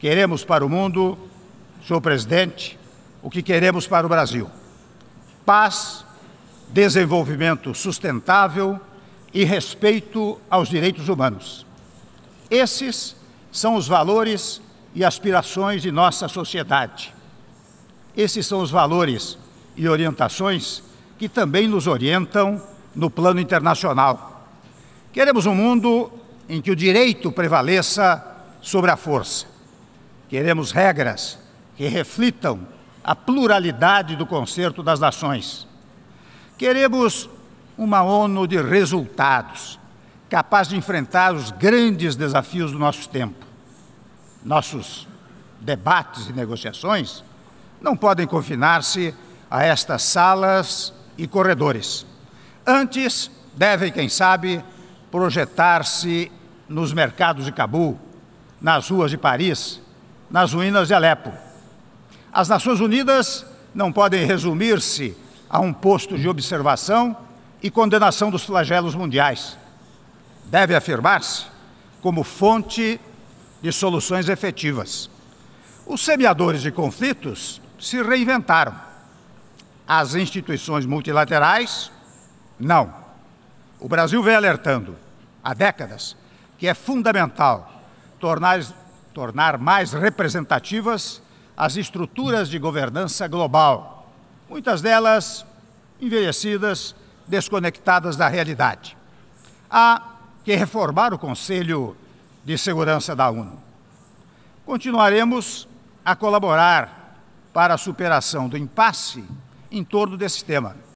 queremos para o mundo, senhor presidente, o que queremos para o Brasil: paz, desenvolvimento sustentável e respeito aos direitos humanos. Esses são os valores e aspirações de nossa sociedade. Esses são os valores e orientações que também nos orientam no plano internacional. Queremos um mundo em que o direito prevaleça sobre a força Queremos regras que reflitam a pluralidade do concerto das nações. Queremos uma ONU de resultados, capaz de enfrentar os grandes desafios do nosso tempo. Nossos debates e negociações não podem confinar-se a estas salas e corredores. Antes, devem, quem sabe, projetar-se nos mercados de Cabul, nas ruas de Paris, nas ruínas de Alepo. As Nações Unidas não podem resumir-se a um posto de observação e condenação dos flagelos mundiais. Deve afirmar-se como fonte de soluções efetivas. Os semeadores de conflitos se reinventaram. As instituições multilaterais, não. O Brasil vem alertando há décadas que é fundamental tornar, tornar mais representativas as estruturas de governança global, muitas delas envelhecidas, desconectadas da realidade. Há que reformar o Conselho de Segurança da ONU. Continuaremos a colaborar para a superação do impasse em torno desse tema,